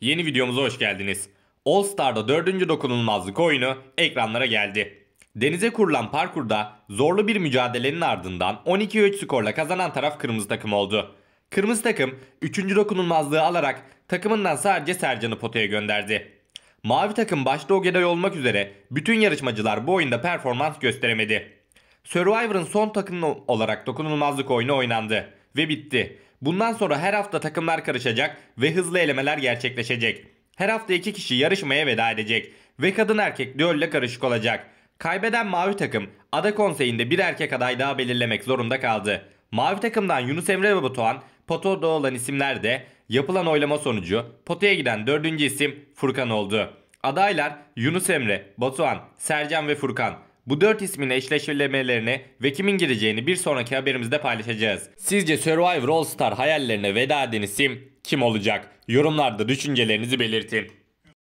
Yeni videomuza hoş geldiniz. All Star'da 4. dokunulmazlık oyunu ekranlara geldi. Denize kurulan parkurda zorlu bir mücadelenin ardından 12-3 skorla kazanan taraf kırmızı takım oldu. Kırmızı takım 3. dokunulmazlığı alarak takımından sadece Sercan'ı potaya gönderdi. Mavi takım başta Ogeday olmak üzere bütün yarışmacılar bu oyunda performans gösteremedi. Survivor'ın son takımı olarak dokunulmazlık oyunu oynandı ve bitti. Bundan sonra her hafta takımlar karışacak ve hızlı elemeler gerçekleşecek. Her hafta iki kişi yarışmaya veda edecek ve kadın erkek düelle karışık olacak. Kaybeden mavi takım ada konseyinde bir erkek aday daha belirlemek zorunda kaldı. Mavi takımdan Yunus Emre ve Batuhan potoda olan isimler de yapılan oylama sonucu potaya giden dördüncü isim Furkan oldu. Adaylar Yunus Emre, Batuhan, Sercan ve Furkan. Bu dört ismin eşleşmelerine ve kimin gireceğini bir sonraki haberimizde paylaşacağız. Sizce Survivor All Star hayallerine veda eden isim kim olacak? Yorumlarda düşüncelerinizi belirtin.